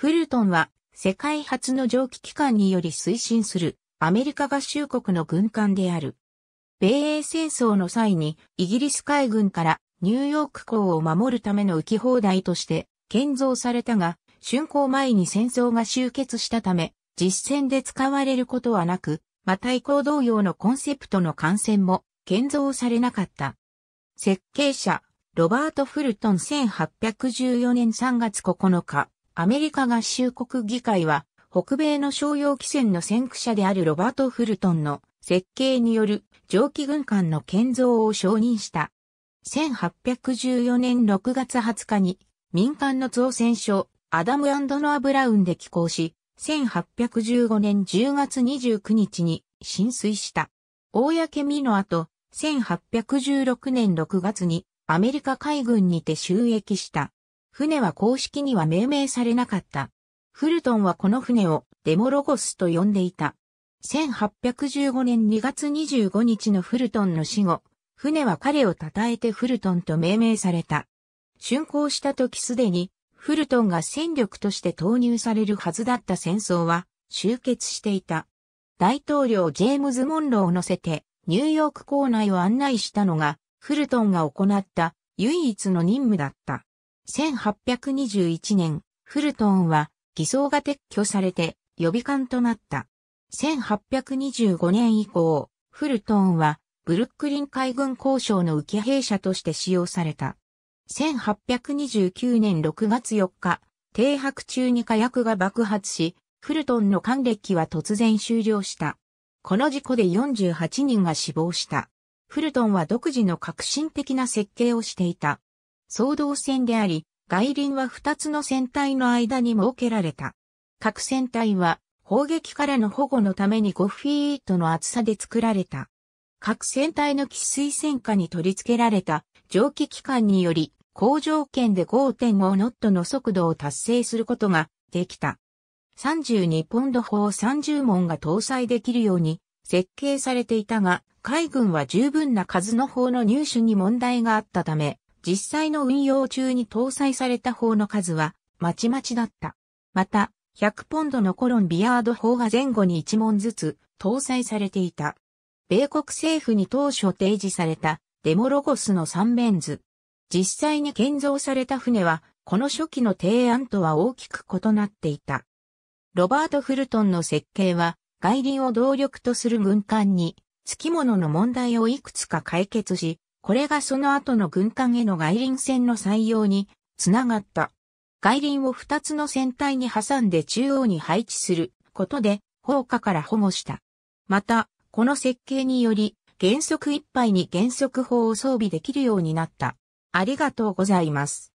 フルトンは世界初の蒸気機関により推進するアメリカ合衆国の軍艦である。米英戦争の際にイギリス海軍からニューヨーク港を守るための浮き放題として建造されたが、竣工前に戦争が終結したため、実戦で使われることはなく、また以降同様のコンセプトの艦船も建造されなかった。設計者、ロバート・フルトン1814年3月9日。アメリカ合衆国議会は、北米の商用汽船の先駆者であるロバート・フルトンの設計による蒸気軍艦の建造を承認した。1814年6月20日に民間の造船所アダムノア・ブラウンで寄港し、1815年10月29日に浸水した。公見の後、1816年6月にアメリカ海軍にて収益した。船は公式には命名されなかった。フルトンはこの船をデモロゴスと呼んでいた。1815年2月25日のフルトンの死後、船は彼を称えてフルトンと命名された。竣工した時すでに、フルトンが戦力として投入されるはずだった戦争は終結していた。大統領ジェームズ・モンローを乗せてニューヨーク港内を案内したのがフルトンが行った唯一の任務だった。1821年、フルトンは偽装が撤去されて予備艦となった。1825年以降、フルトンはブルックリン海軍交渉の浮兵車として使用された。1829年6月4日、停泊中に火薬が爆発し、フルトンの還暦は突然終了した。この事故で48人が死亡した。フルトンは独自の革新的な設計をしていた。総動船であり、外輪は二つの船体の間に設けられた。各船体は砲撃からの保護のために5フィートの厚さで作られた。各船体の喫水戦下に取り付けられた蒸気機関により、高条件で5.5ノットの速度を達成することができた。32ポンド砲30門が搭載できるように設計されていたが、海軍は十分な数の砲の入手に問題があったため、実際の運用中に搭載された砲の数は、まちまちだった。また、100ポンドのコロンビアード砲が前後に1門ずつ搭載されていた。米国政府に当初提示されたデモロゴスの3面図。実際に建造された船は、この初期の提案とは大きく異なっていた。ロバート・フルトンの設計は、外輪を動力とする軍艦に、付き物の問題をいくつか解決し、これがその後の軍艦への外輪船の採用につながった。外輪を二つの船体に挟んで中央に配置することで砲火から保護した。また、この設計により原則ぱ杯に原則砲を装備できるようになった。ありがとうございます。